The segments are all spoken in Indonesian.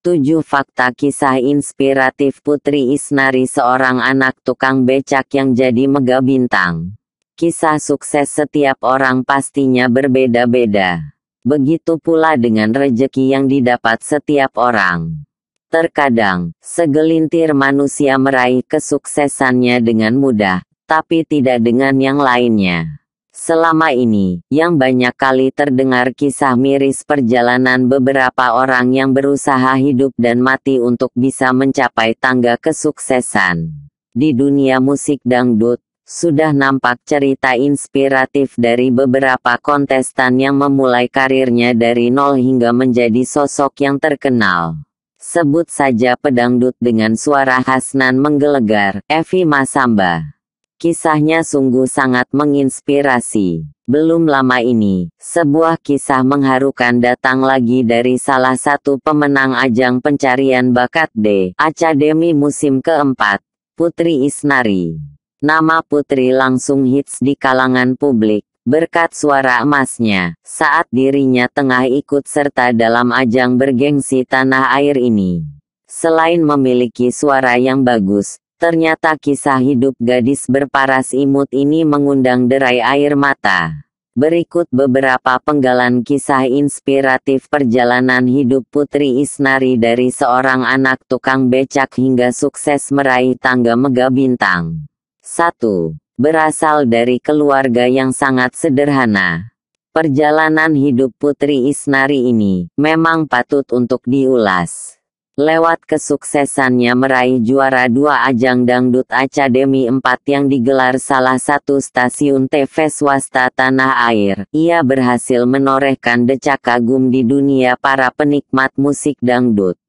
7 Fakta Kisah Inspiratif Putri Isnari seorang anak tukang becak yang jadi mega bintang. Kisah sukses setiap orang pastinya berbeda-beda. Begitu pula dengan rejeki yang didapat setiap orang. Terkadang, segelintir manusia meraih kesuksesannya dengan mudah, tapi tidak dengan yang lainnya. Selama ini, yang banyak kali terdengar kisah miris perjalanan beberapa orang yang berusaha hidup dan mati untuk bisa mencapai tangga kesuksesan. Di dunia musik dangdut, sudah nampak cerita inspiratif dari beberapa kontestan yang memulai karirnya dari nol hingga menjadi sosok yang terkenal. Sebut saja pedangdut dengan suara Hasnan menggelegar, Evi Masamba. Kisahnya sungguh sangat menginspirasi. Belum lama ini, sebuah kisah mengharukan datang lagi dari salah satu pemenang ajang pencarian bakat D. Academy musim keempat, Putri Isnari. Nama Putri langsung hits di kalangan publik, berkat suara emasnya, saat dirinya tengah ikut serta dalam ajang bergengsi tanah air ini. Selain memiliki suara yang bagus, Ternyata kisah hidup gadis berparas imut ini mengundang derai air mata. Berikut beberapa penggalan kisah inspiratif perjalanan hidup Putri Isnari dari seorang anak tukang becak hingga sukses meraih tangga mega bintang. 1. Berasal dari keluarga yang sangat sederhana. Perjalanan hidup Putri Isnari ini memang patut untuk diulas. Lewat kesuksesannya meraih juara dua ajang Dangdut Academy 4 yang digelar salah satu stasiun TV swasta tanah air, ia berhasil menorehkan decak kagum di dunia para penikmat musik dangdut.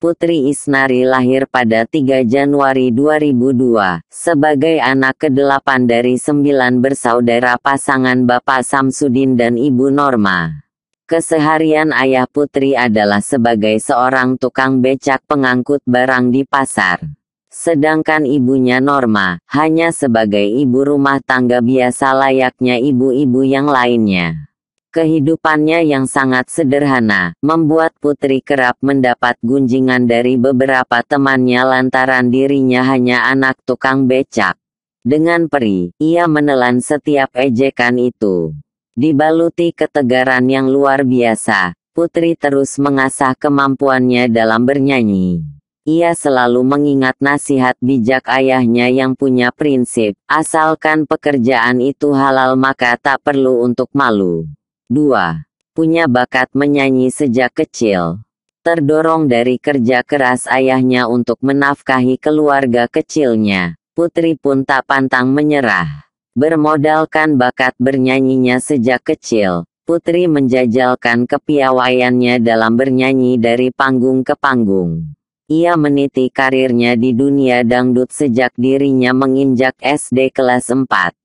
Putri Isnari lahir pada 3 Januari 2002, sebagai anak kedelapan dari sembilan bersaudara pasangan Bapak Samsudin dan Ibu Norma. Keseharian ayah putri adalah sebagai seorang tukang becak pengangkut barang di pasar. Sedangkan ibunya Norma, hanya sebagai ibu rumah tangga biasa layaknya ibu-ibu yang lainnya. Kehidupannya yang sangat sederhana, membuat Putri kerap mendapat gunjingan dari beberapa temannya lantaran dirinya hanya anak tukang becak. Dengan peri ia menelan setiap ejekan itu. Dibaluti ketegaran yang luar biasa, Putri terus mengasah kemampuannya dalam bernyanyi. Ia selalu mengingat nasihat bijak ayahnya yang punya prinsip, asalkan pekerjaan itu halal maka tak perlu untuk malu. 2. Punya bakat menyanyi sejak kecil terdorong dari kerja keras ayahnya untuk menafkahi keluarga kecilnya, Putri pun tak pantang menyerah. Bermodalkan bakat bernyanyinya sejak kecil, Putri menjajalkan kepiawaiannya dalam bernyanyi dari panggung ke panggung. Ia meniti karirnya di dunia dangdut sejak dirinya menginjak SD kelas 4.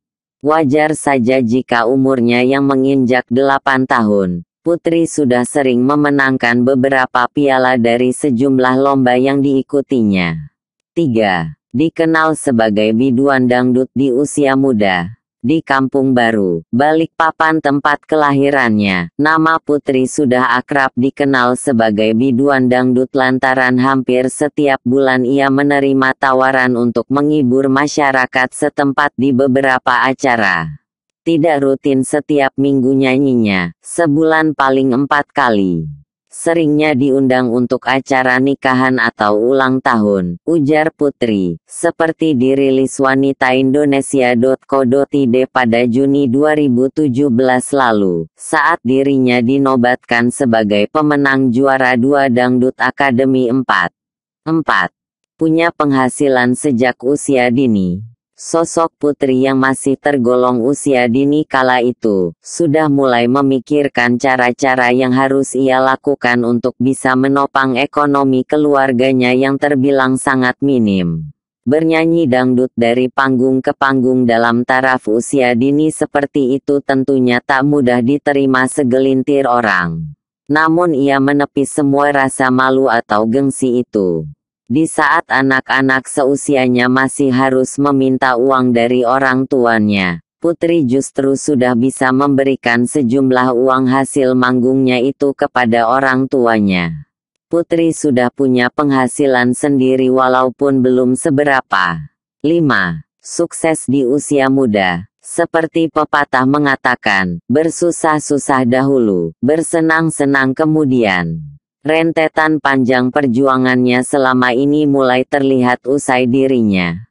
Wajar saja jika umurnya yang menginjak 8 tahun, Putri sudah sering memenangkan beberapa piala dari sejumlah lomba yang diikutinya. 3. Dikenal sebagai biduan dangdut di usia muda. Di Kampung Baru, Balikpapan tempat kelahirannya, nama Putri sudah akrab dikenal sebagai biduan dangdut lantaran hampir setiap bulan ia menerima tawaran untuk menghibur masyarakat setempat di beberapa acara tidak rutin setiap minggu nyanyinya, sebulan paling empat kali. Seringnya diundang untuk acara nikahan atau ulang tahun, ujar Putri, seperti dirilis wanita Indonesia.co.id pada Juni 2017 lalu, saat dirinya dinobatkan sebagai pemenang juara dua Dangdut Akademi 4. 4. Punya penghasilan sejak usia dini, Sosok putri yang masih tergolong usia dini kala itu, sudah mulai memikirkan cara-cara yang harus ia lakukan untuk bisa menopang ekonomi keluarganya yang terbilang sangat minim. Bernyanyi dangdut dari panggung ke panggung dalam taraf usia dini seperti itu tentunya tak mudah diterima segelintir orang. Namun ia menepis semua rasa malu atau gengsi itu. Di saat anak-anak seusianya masih harus meminta uang dari orang tuanya, Putri justru sudah bisa memberikan sejumlah uang hasil manggungnya itu kepada orang tuanya. Putri sudah punya penghasilan sendiri walaupun belum seberapa. 5. Sukses di usia muda. Seperti pepatah mengatakan, bersusah-susah dahulu, bersenang-senang kemudian. Rentetan panjang perjuangannya selama ini mulai terlihat usai dirinya.